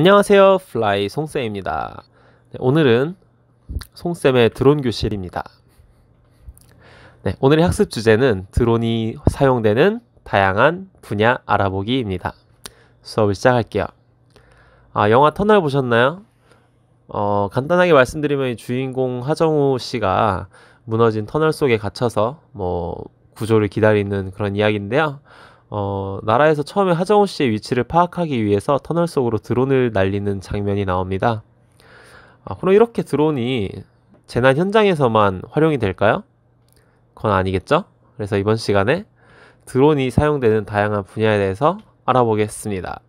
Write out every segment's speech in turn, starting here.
안녕하세요 플라이 송쌤입니다 네, 오늘은 송쌤의 드론 교실입니다 네, 오늘의 학습 주제는 드론이 사용되는 다양한 분야 알아보기입니다 수업을 시작할게요 아, 영화 터널 보셨나요? 어, 간단하게 말씀드리면 주인공 하정우 씨가 무너진 터널 속에 갇혀서 뭐 구조를 기다리는 그런 이야기인데요 어, 나라에서 처음에 하정우 씨의 위치를 파악하기 위해서 터널 속으로 드론을 날리는 장면이 나옵니다. 아, 그럼 이렇게 드론이 재난 현장에서만 활용이 될까요? 그건 아니겠죠? 그래서 이번 시간에 드론이 사용되는 다양한 분야에 대해서 알아보겠습니다.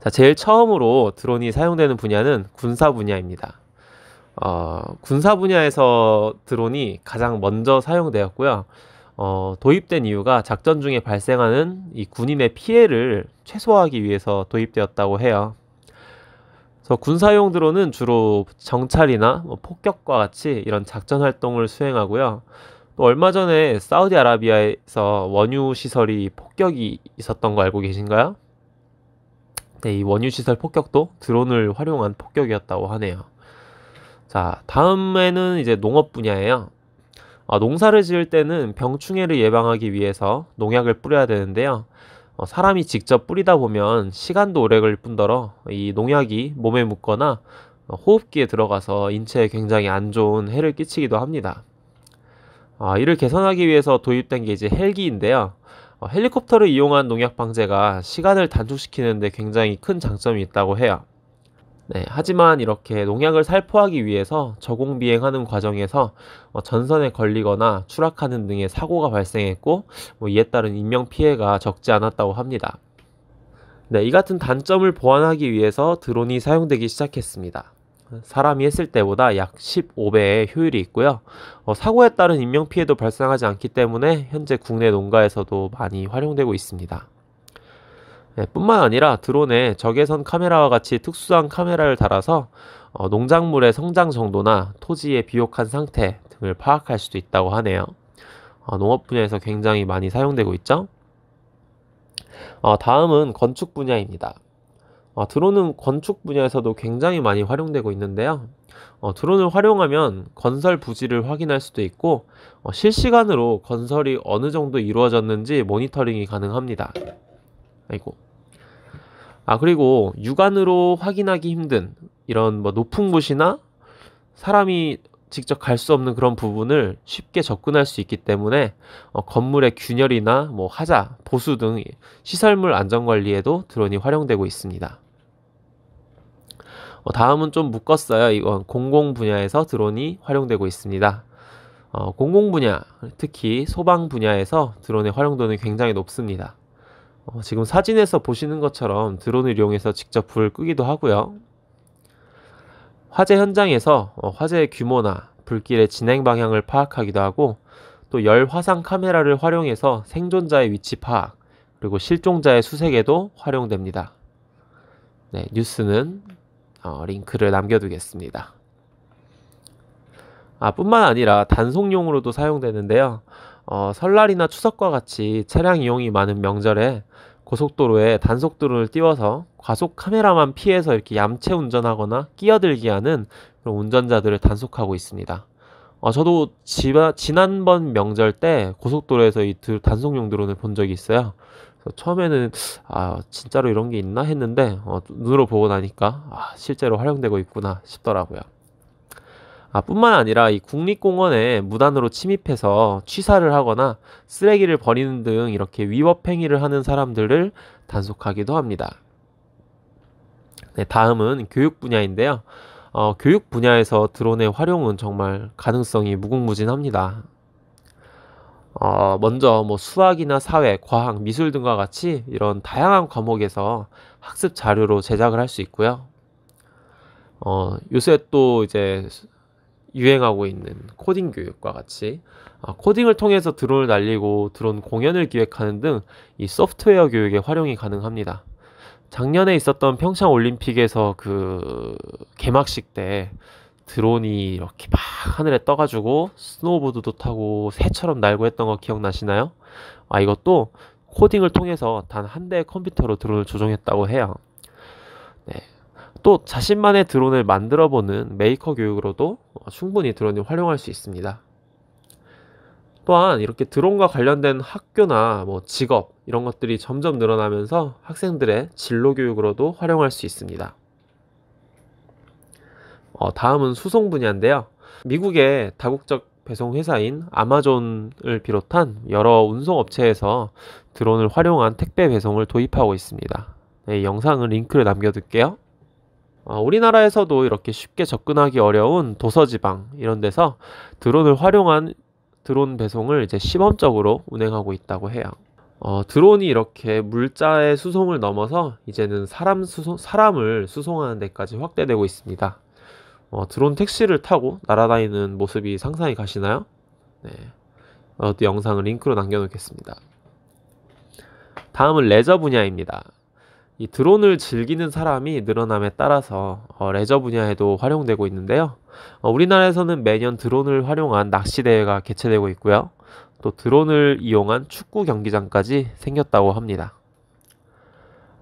자, 제일 처음으로 드론이 사용되는 분야는 군사 분야입니다. 어, 군사 분야에서 드론이 가장 먼저 사용되었고요. 어, 도입된 이유가 작전 중에 발생하는 이 군인의 피해를 최소화하기 위해서 도입되었다고 해요. 그래서 군사용 드론은 주로 정찰이나 뭐 폭격과 같이 이런 작전 활동을 수행하고요. 또 얼마 전에 사우디아라비아에서 원유 시설이 폭격이 있었던 거 알고 계신가요? 네, 이 원유 시설 폭격도 드론을 활용한 폭격이었다고 하네요. 자, 다음에는 이제 농업 분야예요. 어, 농사를 지을 때는 병충해를 예방하기 위해서 농약을 뿌려야 되는데요. 어, 사람이 직접 뿌리다 보면 시간도 오래 걸릴 뿐더러 이 농약이 몸에 묻거나 어, 호흡기에 들어가서 인체에 굉장히 안 좋은 해를 끼치기도 합니다. 아, 이를 개선하기 위해서 도입된 게 이제 헬기인데요. 헬리콥터를 이용한 농약 방제가 시간을 단축시키는데 굉장히 큰 장점이 있다고 해요. 네, 하지만 이렇게 농약을 살포하기 위해서 저공 비행하는 과정에서 어, 전선에 걸리거나 추락하는 등의 사고가 발생했고 뭐 이에 따른 인명 피해가 적지 않았다고 합니다. 네, 이 같은 단점을 보완하기 위해서 드론이 사용되기 시작했습니다. 사람이 했을 때보다 약 15배의 효율이 있고요. 어, 사고에 따른 인명피해도 발생하지 않기 때문에 현재 국내 농가에서도 많이 활용되고 있습니다. 네, 뿐만 아니라 드론에 적외선 카메라와 같이 특수한 카메라를 달아서 어, 농작물의 성장 정도나 토지의 비옥한 상태 등을 파악할 수도 있다고 하네요. 어, 농업 분야에서 굉장히 많이 사용되고 있죠. 어, 다음은 건축 분야입니다. 어, 드론은 건축 분야에서도 굉장히 많이 활용되고 있는데요. 어, 드론을 활용하면 건설 부지를 확인할 수도 있고 어, 실시간으로 건설이 어느 정도 이루어졌는지 모니터링이 가능합니다. 아이고. 아, 그리고 육안으로 확인하기 힘든 이런 뭐 높은 곳이나 사람이 직접 갈 수 없는 그런 부분을 쉽게 접근할 수 있기 때문에 어, 건물의 균열이나 뭐 하자, 보수 등 시설물 안전 관리에도 드론이 활용되고 있습니다. 어, 다음은 좀 묶었어요. 이건 공공 분야에서 드론이 활용되고 있습니다. 어, 공공 분야, 특히 소방 분야에서 드론의 활용도는 굉장히 높습니다. 어, 지금 사진에서 보시는 것처럼 드론을 이용해서 직접 불을 끄기도 하고요. 화재 현장에서 어, 화재의 규모나 불길의 진행 방향을 파악하기도 하고 또 열 화상 카메라를 활용해서 생존자의 위치 파악 그리고 실종자의 수색에도 활용됩니다. 네, 뉴스는 어, 링크를 남겨두겠습니다. 아, 뿐만 아니라 단속용으로도 사용되는데요. 어, 설날이나 추석과 같이 차량 이용이 많은 명절에 고속도로에 단속도로를 띄워서 과속 카메라만 피해서 이렇게 얌체 운전하거나 끼어들기 하는 그런 운전자들을 단속하고 있습니다. 어, 저도 지, 지난번 명절 때 고속도로에서 이 단속용 드론을 본 적이 있어요. 처음에는 아 진짜로 이런 게 있나 했는데 어, 눈으로 보고 나니까 아 실제로 활용되고 있구나 싶더라고요. 아, 뿐만 아니라 이 국립공원에 무단으로 침입해서 취사를 하거나 쓰레기를 버리는 등 이렇게 위법행위를 하는 사람들을 단속하기도 합니다. 네, 다음은 교육 분야인데요. 어, 교육 분야에서 드론의 활용은 정말 가능성이 무궁무진합니다. 어, 먼저 뭐 수학이나 사회, 과학, 미술 등과 같이 이런 다양한 과목에서 학습 자료로 제작을 할 수 있고요. 어, 요새 또 이제 유행하고 있는 코딩 교육과 같이 아, 코딩을 통해서 드론을 날리고 드론 공연을 기획하는 등 이 소프트웨어 교육에 활용이 가능합니다. 작년에 있었던 평창 올림픽에서 그 개막식 때 드론이 이렇게 막 하늘에 떠가지고 스노우보드도 타고 새처럼 날고 했던 거 기억나시나요? 아 이것도 코딩을 통해서 단 한 대의 컴퓨터로 드론을 조종했다고 해요. 네. 또 자신만의 드론을 만들어 보는 메이커 교육으로도 충분히 드론을 활용할 수 있습니다. 또한 이렇게 드론과 관련된 학교나 뭐 직업 이런 것들이 점점 늘어나면서 학생들의 진로 교육으로도 활용할 수 있습니다. 어, 다음은 수송 분야인데요. 미국의 다국적 배송 회사인 아마존을 비롯한 여러 운송업체에서 드론을 활용한 택배 배송을 도입하고 있습니다. 네, 영상은 링크를 남겨둘게요. 어, 우리나라에서도 이렇게 쉽게 접근하기 어려운 도서지방 이런 데서 드론을 활용한 드론 배송을 이제 시범적으로 운행하고 있다고 해요. 어, 드론이 이렇게 물자의 수송을 넘어서 이제는 사람 수송, 사람을 수송하는 데까지 확대되고 있습니다. 어, 드론 택시를 타고 날아다니는 모습이 상상이 가시나요? 네. 어, 또 영상을 링크로 남겨놓겠습니다. 다음은 레저 분야입니다. 이 드론을 즐기는 사람이 늘어남에 따라서 어, 레저 분야에도 활용되고 있는데요. 어, 우리나라에서는 매년 드론을 활용한 낚시 대회가 개최되고 있고요. 또 드론을 이용한 축구 경기장까지 생겼다고 합니다.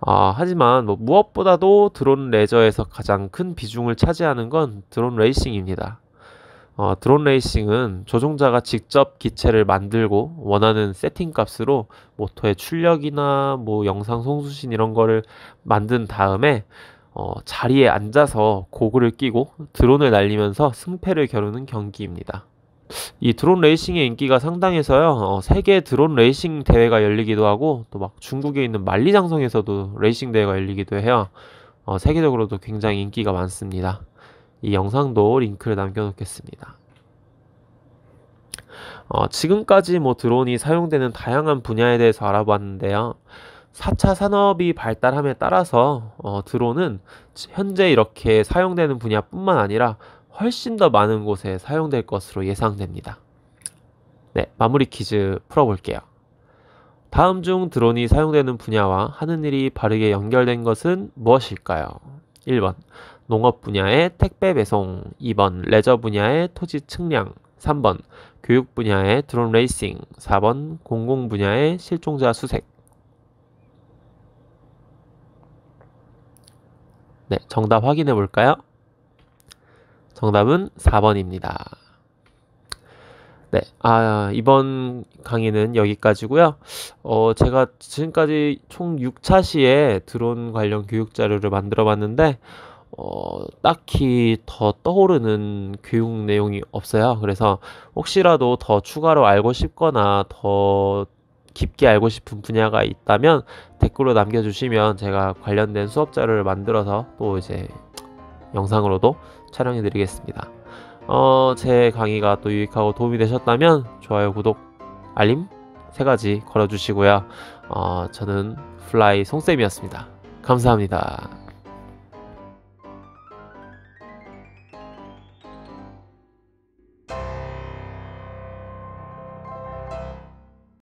아, 하지만 뭐 무엇보다도 드론 레저에서 가장 큰 비중을 차지하는 건 드론 레이싱입니다. 어, 드론 레이싱은 조종자가 직접 기체를 만들고 원하는 세팅 값으로 모터의 출력이나 뭐 영상 송수신 이런 거를 만든 다음에 어, 자리에 앉아서 고글을 끼고 드론을 날리면서 승패를 겨루는 경기입니다. 이 드론 레이싱의 인기가 상당해서요. 어, 세계 드론 레이싱 대회가 열리기도 하고 또 막 중국에 있는 만리장성에서도 레이싱 대회가 열리기도 해요. 어, 세계적으로도 굉장히 인기가 많습니다. 이 영상도 링크를 남겨놓겠습니다. 어, 지금까지 뭐 드론이 사용되는 다양한 분야에 대해서 알아봤는데요. 4차 산업이 발달함에 따라서 어, 드론은 현재 이렇게 사용되는 분야뿐만 아니라 훨씬 더 많은 곳에 사용될 것으로 예상됩니다. 네, 마무리 퀴즈 풀어볼게요. 다음 중 드론이 사용되는 분야와 하는 일이 바르게 연결된 것은 무엇일까요? 1번 농업 분야의 택배 배송, 2번 레저 분야의 토지 측량, 3번 교육 분야의 드론 레이싱, 4번 공공 분야의 실종자 수색. 네, 정답 확인해 볼까요? 정답은 4번입니다. 네, 아, 이번 강의는 여기까지고요. 어, 제가 지금까지 총 6차 시에 드론 관련 교육 자료를 만들어 봤는데 어, 딱히 더 떠오르는 교육 내용이 없어요. 그래서 혹시라도 더 추가로 알고 싶거나 더 깊게 알고 싶은 분야가 있다면 댓글로 남겨주시면 제가 관련된 수업자를 만들어서 또 이제 영상으로도 촬영해 드리겠습니다. 어, 제 강의가 또 유익하고 도움이 되셨다면 좋아요, 구독, 알림 세 가지 걸어주시고요. 어, 저는 플라이 송쌤이었습니다. 감사합니다.